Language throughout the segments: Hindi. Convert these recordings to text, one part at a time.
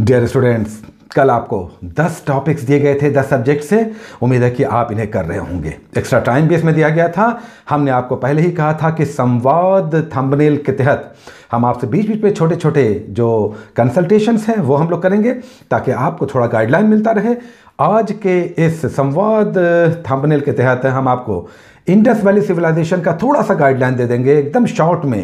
डियर स्टूडेंट्स कल आपको 10 टॉपिक्स दिए गए थे 10 सब्जेक्ट से उम्मीद है कि आप इन्हें कर रहे होंगे एक्स्ट्रा टाइम भी इसमें दिया गया था हमने आपको पहले ही कहा था कि संवाद थंबनेल के तहत हम आपसे बीच बीच में छोटे छोटे जो कंसल्टेशंस हैं वो हम लोग करेंगे ताकि आपको थोड़ा गाइडलाइन मिलता रहे आज के इस संवाद थम्बनेल के तहत हम आपको इंडस वैली सिविलाइजेशन का थोड़ा सा गाइडलाइन दे देंगे एकदम शॉर्ट में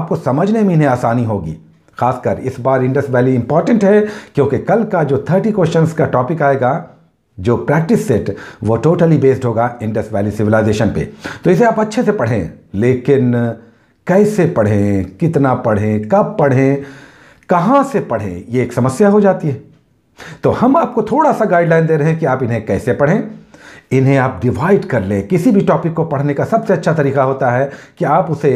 आपको समझने में इन्हें आसानी होगी खासकर इस बार इंडस वैली इंपॉर्टेंट है क्योंकि कल का जो थर्टी क्वेश्चन का टॉपिक आएगा जो प्रैक्टिस सेट वो टोटली बेस्ड होगा इंडस वैली सिविलाइजेशन पे तो इसे आप अच्छे से पढ़ें लेकिन कैसे पढ़ें कितना पढ़ें कब पढ़ें कहाँ से पढ़ें ये एक समस्या हो जाती है तो हम आपको थोड़ा सा गाइडलाइन दे रहे हैं कि आप इन्हें कैसे पढ़ें इन्हें आप डिवाइड कर लें किसी भी टॉपिक को पढ़ने का सबसे अच्छा तरीका होता है कि आप उसे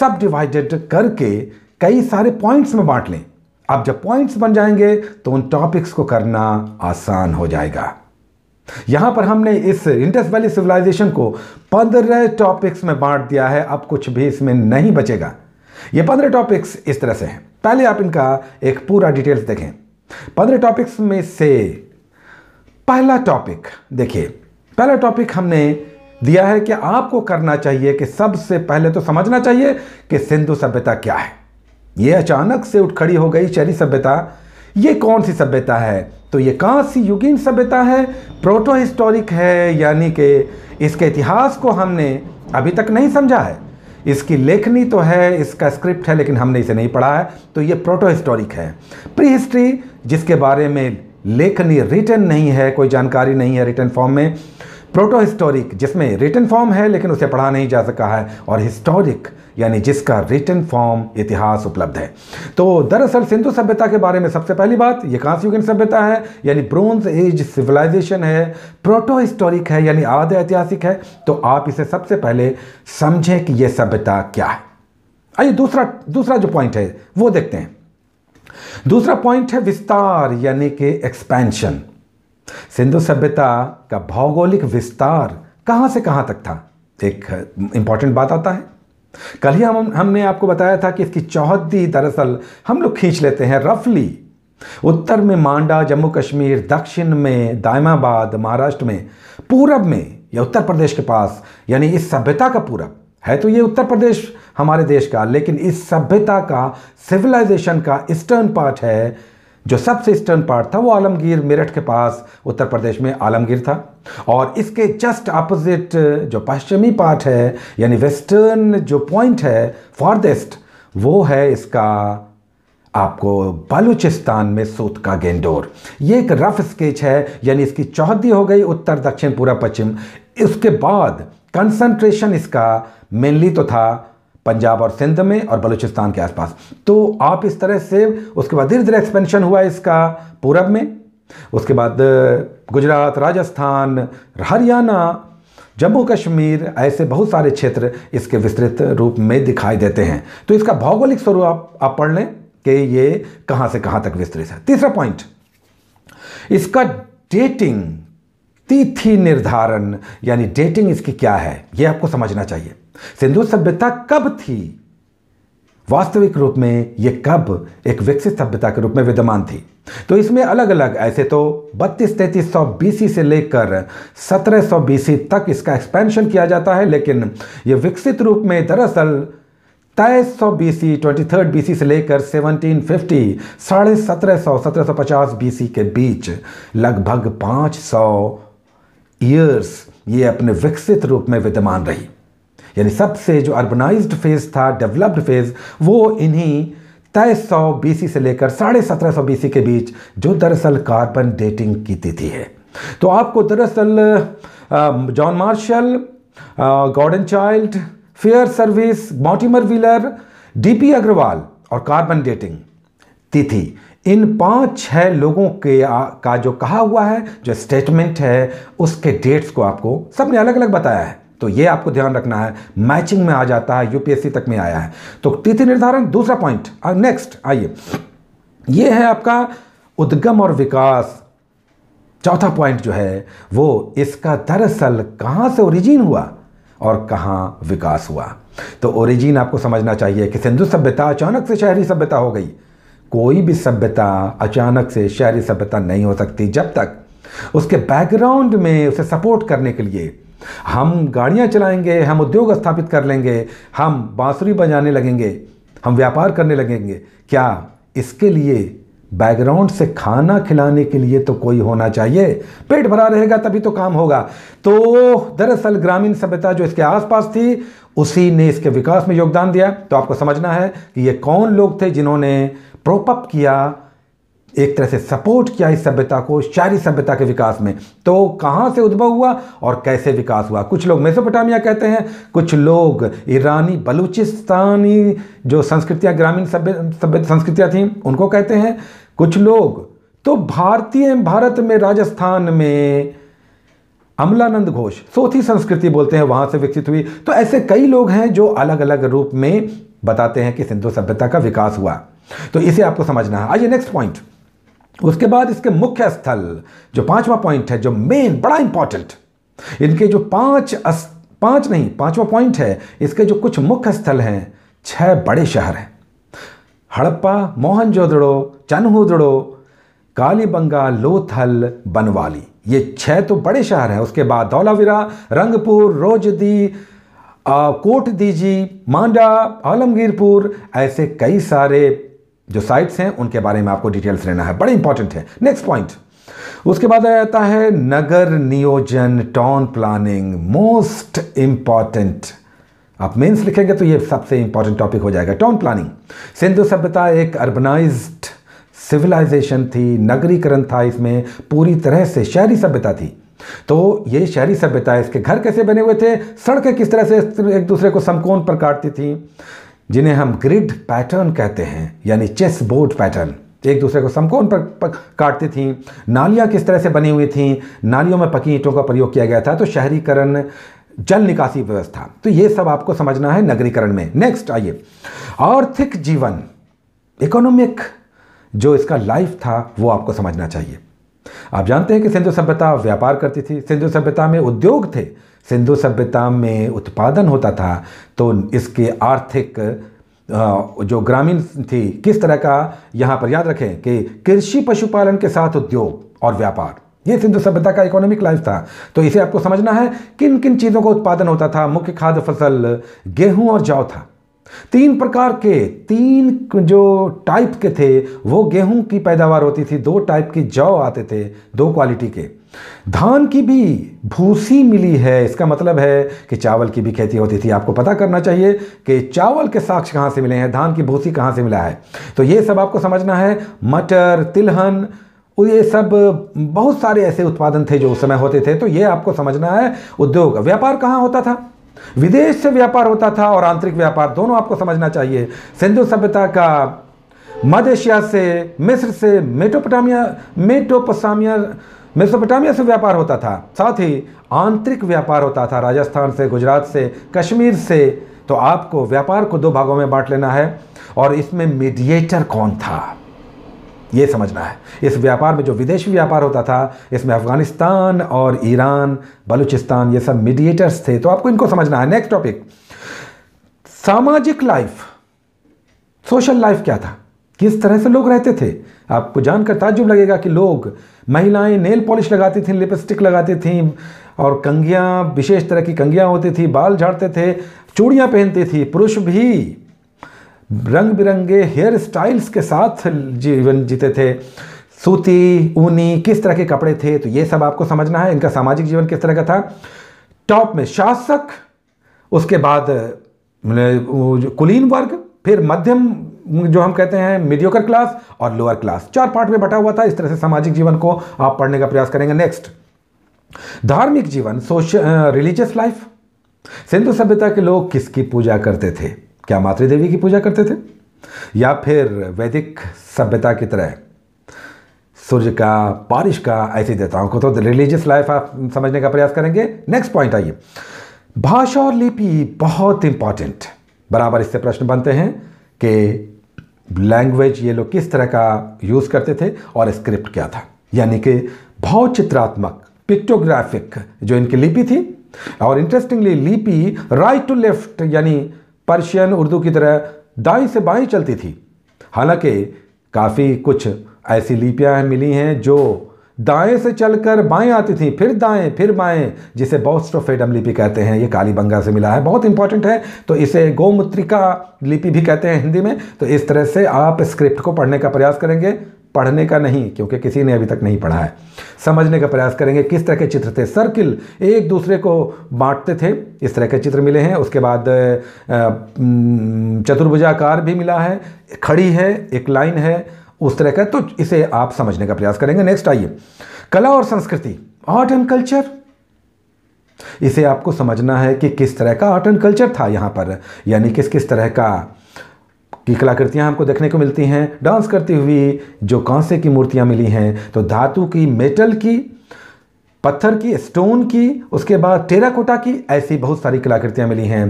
सब डिवाइडेड करके कई सारे पॉइंट्स में बांट लें आप जब पॉइंट्स बन जाएंगे तो उन टॉपिक्स को करना आसान हो जाएगा यहां पर हमने इस इंडस वैली सिविलाइजेशन को पंद्रह टॉपिक्स में बांट दिया है अब कुछ भी इसमें नहीं बचेगा ये पंद्रह टॉपिक्स इस तरह से हैं पहले आप इनका एक पूरा डिटेल्स देखें पंद्रह टॉपिक्स में से पहला टॉपिक देखिए पहला टॉपिक हमने दिया है कि आपको करना चाहिए कि सबसे पहले तो समझना चाहिए कि सिंधु सभ्यता क्या है ये अचानक से उठ खड़ी हो गई शहरी सभ्यता ये कौन सी सभ्यता है तो ये सी युगीन सभ्यता है प्रोटो हिस्टोरिक है यानी कि इसके इतिहास को हमने अभी तक नहीं समझा है इसकी लेखनी तो है इसका स्क्रिप्ट है लेकिन हमने इसे नहीं पढ़ा है तो ये प्रोटो हिस्टोरिक है प्री हिस्ट्री जिसके बारे में लेखनी रिटर्न नहीं है कोई जानकारी नहीं है रिटर्न फॉर्म में प्रोटो हिस्टोरिक जिसमें रिटर्न फॉर्म है लेकिन उसे पढ़ा नहीं जा सका है और हिस्टोरिक यानी जिसका रिटर्न फॉर्म इतिहास उपलब्ध है तो दरअसल सिंधु सभ्यता के बारे में सबसे पहली बात ये कांस्य युगन सभ्यता है यानी ब्रोंज एज सिविलाइजेशन है प्रोटो हिस्टोरिक है यानी आध ऐतिहासिक है तो आप इसे सबसे पहले समझें कि यह सभ्यता क्या है आइए दूसरा दूसरा जो पॉइंट है वो देखते हैं दूसरा पॉइंट है विस्तार यानी कि एक्सपेंशन सिंधु सभ्यता का भौगोलिक विस्तार कहां से कहां तक था एक इंपॉर्टेंट बात आता है कल ही हम हमने आपको बताया था कि इसकी चौहदी दरअसल हम लोग खींच लेते हैं रफली उत्तर में मांडा जम्मू कश्मीर दक्षिण में दायमाबाद महाराष्ट्र में पूरब में या उत्तर प्रदेश के पास यानी इस सभ्यता का पूरब है तो ये उत्तर प्रदेश हमारे देश का लेकिन इस सभ्यता का सिविलाइजेशन का ईस्टर्न पार्ट है जो सबसे ईस्टर्न पार्ट था वो आलमगीर मेरठ के पास उत्तर प्रदेश में आलमगीर था और इसके जस्ट अपोजिट जो पश्चिमी पार्ट है यानी वेस्टर्न जो पॉइंट है फॉरदेस्ट वो है इसका आपको बलूचिस्तान में सूत का गेंडोर ये एक रफ स्केच है यानी इसकी चौहदी हो गई उत्तर दक्षिण पूरा पश्चिम इसके बाद कंसंट्रेशन इसका मेनली तो था पंजाब और सिंध में और बलूचिस्तान के आसपास तो आप इस तरह से उसके बाद धीरे धीरे एक्सपेंशन हुआ इसका पूरब में उसके बाद गुजरात राजस्थान हरियाणा जम्मू कश्मीर ऐसे बहुत सारे क्षेत्र इसके विस्तृत रूप में दिखाई देते हैं तो इसका भौगोलिक स्वरूप आप, आप पढ़ लें कि ये कहाँ से कहाँ तक विस्तृत है तीसरा पॉइंट इसका डेटिंग तिथि निर्धारण यानी डेटिंग इसकी क्या है यह आपको समझना चाहिए सिंधु सभ्यता कब थी वास्तविक रूप में यह कब एक विकसित सभ्यता के रूप में विद्यमान थी तो इसमें अलग अलग ऐसे तो बत्तीस तैतीस सौ बीसी से लेकर सत्रह सौ बीसी तक इसका एक्सपेंशन किया जाता है लेकिन यह विकसित रूप में दरअसल तेईस सौ बीसी ट्वेंटी थर्ड बीसी से लेकर सेवनटीन फिफ्टी साढ़े सत्रह सौ सत्रह सौ पचास बीसी के बीच लगभग पांच सौ ईयर्स ये अपने विकसित रूप में विद्यमान रही यानी सबसे जो अर्बनाइज्ड फेज़ था डेवलप्ड फेज़ वो इन्हीं तय सौ बीसी से लेकर साढ़े सत्रह सौ बीसी के बीच जो दरअसल कार्बन डेटिंग की तिथि है तो आपको दरअसल John Marshall Gordon Childe Fairservis Mortimer Wheeler D P Agrawal और कार्बन डेटिंग तिथि इन पांच छह लोगों के आ, का जो कहा हुआ है जो स्टेटमेंट है उसके डेट्स को आपको सबने अलग अलग बताया है तो ये आपको ध्यान रखना है मैचिंग में आ जाता है यूपीएससी तक में आया है तो तिथि निर्धारण दूसरा पॉइंट नेक्स्ट आइए ये है आपका उद्गम और विकास चौथा पॉइंट जो है वो इसका दरअसल कहां से ओरिजिन हुआ और कहां विकास हुआ तो ओरिजिन आपको समझना चाहिए कि सिंधु सभ्यता अचानक से शहरी सभ्यता हो गई कोई भी सभ्यता अचानक से शहरी सभ्यता नहीं हो सकती जब तक उसके बैकग्राउंड में उसे सपोर्ट करने के लिए हम गाड़ियां चलाएंगे हम उद्योग स्थापित कर लेंगे हम बांसुरी बजाने लगेंगे हम व्यापार करने लगेंगे क्या इसके लिए बैकग्राउंड से खाना खिलाने के लिए तो कोई होना चाहिए पेट भरा रहेगा तभी तो काम होगा तो दरअसल ग्रामीण सभ्यता जो इसके आसपास थी उसी ने इसके विकास में योगदान दिया तो आपको समझना है कि ये कौन लोग थे जिन्होंने प्रोपअप किया एक तरह से सपोर्ट किया इस सभ्यता को शहरी सभ्यता के विकास में तो कहाँ से उद्भव हुआ और कैसे विकास हुआ कुछ लोग मेसोपोटामिया कहते हैं कुछ लोग ईरानी बलूचिस्तानी जो संस्कृतियाँ ग्रामीण सभ्य सभ्य संस्कृतियाँ थीं उनको कहते हैं कुछ लोग तो भारतीय भारत में राजस्थान में अमलानंद घोष सोथी संस्कृति बोलते हैं वहाँ से विकसित हुई तो ऐसे कई लोग हैं जो अलग अलग रूप में बताते हैं कि सिंधु सभ्यता का विकास हुआ तो इसे आपको समझना है आइए नेक्स्ट पॉइंट उसके बाद इसके मुख्य स्थल जो पांचवा पॉइंट है जो मेन बड़ा इंपॉर्टेंट इनके जो पांच अस, पांच नहीं पांचवा पॉइंट है इसके जो कुछ मुख्य स्थल हैं छह बड़े शहर हैं हड़प्पा मोहनजोदड़ो चनहुदड़ो कालीबंगा लोथल बनवाली ये छह तो बड़े शहर हैं उसके बाद धौलावीरा रंगपुर रोजदी कोट दीजी मांडा आलमगीरपुर ऐसे कई सारे जो साइट्स हैं उनके बारे में आपको डिटेल्स लेना है बड़े इंपॉर्टेंट है नेक्स्ट पॉइंट उसके बाद आ जाता है नगर नियोजन टाउन प्लानिंग मोस्ट इंपॉर्टेंट आप मेंस लिखेंगे तो ये सबसे इंपॉर्टेंट टॉपिक हो जाएगा टाउन प्लानिंग सिंधु सभ्यता एक अर्बनाइज सिविलाइजेशन थी नगरीकरण था इसमें पूरी तरह से शहरी सभ्यता थी तो ये शहरी सभ्यता इसके घर कैसे बने हुए थे सड़कें किस तरह से एक दूसरे को समकोण पर काटती थी जिन्हें हम ग्रिड पैटर्न कहते हैं यानी चेस बोर्ड पैटर्न एक दूसरे को समकोण पर, काटती थी नालियाँ किस तरह से बनी हुई थी नालियों में पकी ईंटों का प्रयोग किया गया था तो शहरीकरण जल निकासी व्यवस्था तो ये सब आपको समझना है नगरीकरण में नेक्स्ट आइए आर्थिक जीवन इकोनॉमिक जो इसका लाइफ था वो आपको समझना चाहिए आप जानते हैं कि सिंधु सभ्यता व्यापार करती थी सिंधु सभ्यता में उद्योग थे सिंधु सभ्यता में उत्पादन होता था तो इसके आर्थिक जो ग्रामीण थी किस तरह का यहाँ पर याद रखें कि कृषि पशुपालन के साथ उद्योग और व्यापार ये सिंधु सभ्यता का इकोनॉमिक लाइफ था तो इसे आपको समझना है किन किन चीज़ों का उत्पादन होता था मुख्य खाद्य फसल गेहूं और जौ था तीन प्रकार के तीन जो टाइप के थे वो गेहूं की पैदावार होती थी दो टाइप की जौ आते थे दो क्वालिटी के धान की भी भूसी मिली है इसका मतलब है कि चावल की भी खेती होती थी आपको पता करना चाहिए कि चावल के साक्ष कहाँ से मिले हैं धान की भूसी कहाँ से मिला है तो ये सब आपको समझना है मटर तिलहन ये सब बहुत सारे ऐसे उत्पादन थे जो उस समय होते थे तो ये आपको समझना है उद्योग व्यापार कहाँ होता था विदेश से व्यापार होता था और आंतरिक व्यापार दोनों आपको समझना चाहिए सिंधु सभ्यता का मध्य एशिया से मिस्र से मेटोपोटामिया मेटोपसामिया मेसोपोटामिया से व्यापार होता था साथ ही आंतरिक व्यापार होता था राजस्थान से गुजरात से कश्मीर से तो आपको व्यापार को दो भागों में बांट लेना है और इसमें मीडिएटर कौन था ये समझना है इस व्यापार में जो विदेशी व्यापार होता था इसमें अफगानिस्तान और ईरान बलूचिस्तान ये सब मीडिएटर्स थे तो आपको इनको समझना है नेक्स्ट टॉपिक सामाजिक लाइफ सोशल लाइफ क्या था किस तरह से लोग रहते थे आपको जानकर ताजुब लगेगा कि लोग महिलाएं नेल पॉलिश लगाती थीं लिपस्टिक लगाती थीं और कंगिया विशेष तरह की कंगिया होती थी बाल झाड़ते थे चूड़ियां पहनती थी पुरुष भी रंग बिरंगे हेयर स्टाइल्स के साथ जीवन जीते थे सूती ऊनी किस तरह के कपड़े थे तो ये सब आपको समझना है इनका सामाजिक जीवन किस तरह का था टॉप में शासक उसके बाद मतलब, कुलीन वर्ग फिर मध्यम जो हम कहते हैं मीडियोकर क्लास और लोअर क्लास चार पार्ट में बटा हुआ था इस तरह से सामाजिक जीवन को आप पढ़ने का प्रयास करेंगे नेक्स्ट धार्मिक जीवन सोशल रिलीजियस लाइफ सिंधु सभ्यता के लोग किसकी पूजा करते थे क्या मातृदेवी की पूजा करते थे या फिर वैदिक सभ्यता की तरह सूर्य का बारिश का ऐसे देवताओं को तो रिलीजियस लाइफ आप समझने का प्रयास करेंगे नेक्स्ट पॉइंट आइए भाषा और लिपि बहुत इंपॉर्टेंट बराबर इससे प्रश्न बनते हैं कि लैंग्वेज ये लोग किस तरह का यूज़ करते थे और स्क्रिप्ट क्या था यानी कि भावचित्रात्मक पिक्टोग्राफिक जो इनकी लिपि थी और इंटरेस्टिंगली लिपि राइट टू लेफ्ट यानी पर्शियन उर्दू की तरह दाई से बाई चलती थी हालांकि काफ़ी कुछ ऐसी लिपियाँ मिली हैं जो दाएं से चलकर बाएं आती थी फिर दाएं फिर बाएं जिसे बॉस्ट्रोफेडम लिपि कहते हैं ये कालीबंगा से मिला है बहुत इंपॉर्टेंट है तो इसे गोमूत्रिका लिपि भी कहते हैं हिंदी में तो इस तरह से आप स्क्रिप्ट को पढ़ने का प्रयास करेंगे पढ़ने का नहीं क्योंकि किसी ने अभी तक नहीं पढ़ा है समझने का प्रयास करेंगे किस तरह के चित्र थे सर्किल एक दूसरे को बांटते थे इस तरह के चित्र मिले हैं उसके बाद चतुर्भुजाकार भी मिला है खड़ी है एक लाइन है उस तरह का तो इसे आप समझने का प्रयास करेंगे नेक्स्ट आइए कला और संस्कृति आर्ट एंड कल्चर इसे आपको समझना है कि किस तरह का आर्ट एंड कल्चर था यहां पर यानी किस किस तरह का की कलाकृतियां हमको देखने को मिलती हैं डांस करती हुई जो कांसे की मूर्तियां मिली हैं तो धातु की मेटल की पत्थर की स्टोन की उसके बाद टेराकोटा की ऐसी बहुत सारी कलाकृतियां मिली हैं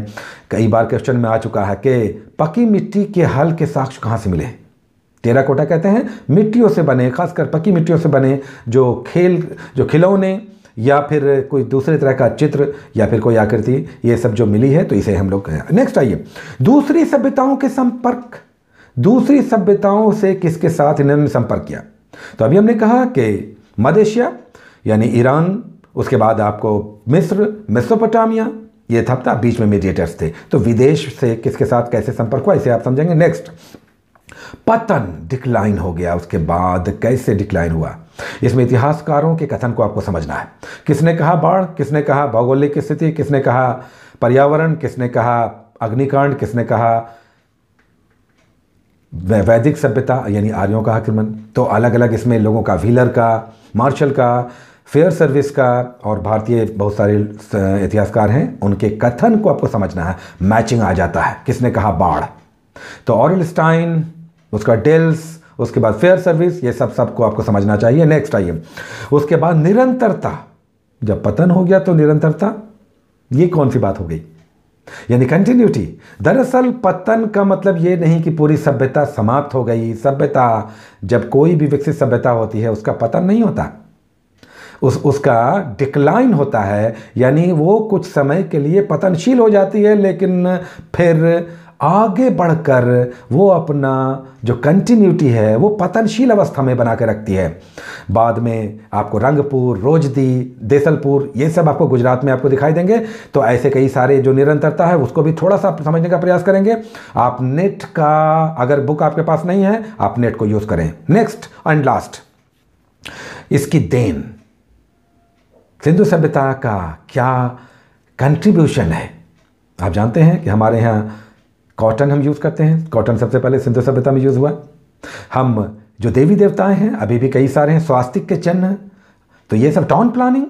कई बार क्वेश्चन में आ चुका है कि पकी मिट्टी के हल के साक्ष्य कहाँ से मिले टेराकोटा कहते हैं मिट्टियों से बने खासकर पक्की मिट्टियों से बने जो खेल जो खिलौने या फिर कोई दूसरे तरह का चित्र या फिर कोई आकृति ये सब जो मिली है तो इसे हम लोग कहें नेक्स्ट आइए दूसरी सभ्यताओं के संपर्क दूसरी सभ्यताओं से किसके साथ इन्होंने संपर्क किया तो अभी हमने कहा कि एशिया यानी ईरान उसके बाद आपको मिस्र मेसोपोटामिया ये था बीच में मीडिएटर्स थे तो विदेश से किसके साथ कैसे संपर्क हुआ इसे आप समझेंगे नेक्स्ट पतन डिक्लाइन हो गया उसके बाद कैसे डिक्लाइन हुआ इसमें इतिहासकारों के कथन को आपको समझना है किसने कहा बाढ़ किसने कहा भौगोलिक स्थिति किसने कहा पर्यावरण किसने कहा अग्निकांड किसने कहा वैदिक सभ्यता यानी आर्यों का आक्रमण तो अलग अलग इसमें लोगों का व्हीलर का मार्शल का फेयर सर्विस का और भारतीय बहुत सारे इतिहासकार हैं उनके कथन को आपको समझना है मैचिंग आ जाता है किसने कहा बाढ़ तो ऑरल स्टाइन उसका डेल्स उसके बाद फेयर सर्विस ये सब सबको आपको समझना चाहिए नेक्स्ट आइए उसके बाद निरंतरता जब पतन हो गया तो निरंतरता ये कौन सी बात हो गई यानी कंटिन्यूटी दरअसल पतन का मतलब यह नहीं कि पूरी सभ्यता समाप्त हो गई सभ्यता जब कोई भी विकसित सभ्यता होती है उसका पतन नहीं होता उस उसका डिक्लाइन होता है यानी वो कुछ समय के लिए पतनशील हो जाती है लेकिन फिर आगे बढ़कर वो अपना जो कंटिन्यूटी है वो पतनशील अवस्था में बना के रखती है बाद में आपको रंगपुर रोजदी देसलपुर ये सब आपको गुजरात में आपको दिखाई देंगे तो ऐसे कई सारे जो निरंतरता है उसको भी थोड़ा सा समझने का प्रयास करेंगे आप नेट का अगर बुक आपके पास नहीं है आप नेट को यूज़ करें नेक्स्ट एंड लास्ट इसकी देन सिंधु सभ्यता का क्या कंट्रीब्यूशन है आप जानते हैं कि हमारे यहाँ कॉटन हम यूज़ करते हैं कॉटन सबसे पहले सिंधु सभ्यता में यूज़ हुआ हम जो देवी देवताएं हैं अभी भी कई सारे हैं स्वास्तिक के चिन्ह तो ये सब town planning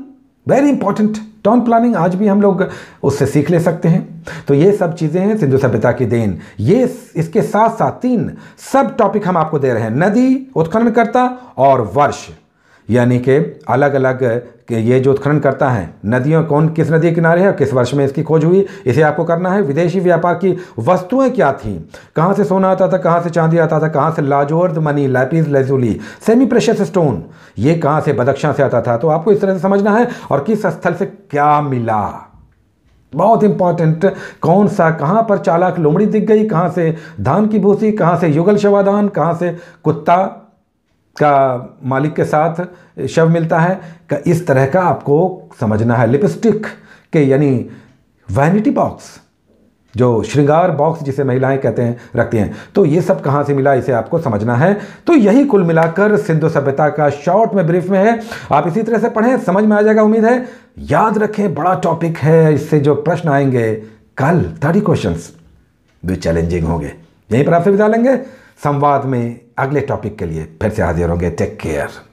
very important town planning आज भी हम लोग उससे सीख ले सकते हैं तो ये सब चीज़ें हैं सिंधु सभ्यता की देन ये इसके साथ साथ तीन सब टॉपिक हम आपको दे रहे हैं नदी उत्खननकर्ता और वर्ष यानी कि अलग अलग ये जो उत्खनन करता है नदियों कौन किस नदी के किनारे है किस वर्ष में इसकी खोज हुई इसे आपको करना है विदेशी व्यापार की वस्तुएं क्या थीं कहाँ से सोना आता था कहाँ से चांदी आता था कहाँ से लाजोर्द मनी lapis lazuli semi precious stone ये कहाँ से बदक्षा से आता था तो आपको इस तरह से समझना है और किस स्थल से क्या मिला बहुत इंपॉर्टेंट कौन सा कहाँ पर चालाक लोमड़ी दिख गई कहाँ से धान की भूसी कहाँ से युगल शवादान कहाँ से कुत्ता का मालिक के साथ शव मिलता है का इस तरह का आपको समझना है लिपस्टिक के यानी वैनिटी बॉक्स जो श्रृंगार बॉक्स जिसे महिलाएं कहते हैं रखती हैं तो ये सब कहाँ से मिला इसे आपको समझना है तो यही कुल मिलाकर सिंधु सभ्यता का शॉर्ट में ब्रीफ में है आप इसी तरह से पढ़ें समझ में आ जाएगा उम्मीद है याद रखें बड़ा टॉपिक है इससे जो प्रश्न आएंगे कल थर्टी क्वेश्चन भी चैलेंजिंग होंगे यहीं पर आपसे विदा लेंगे संवाद में अगले टॉपिक के लिए फिर से हाजिर होंगे टेक केयर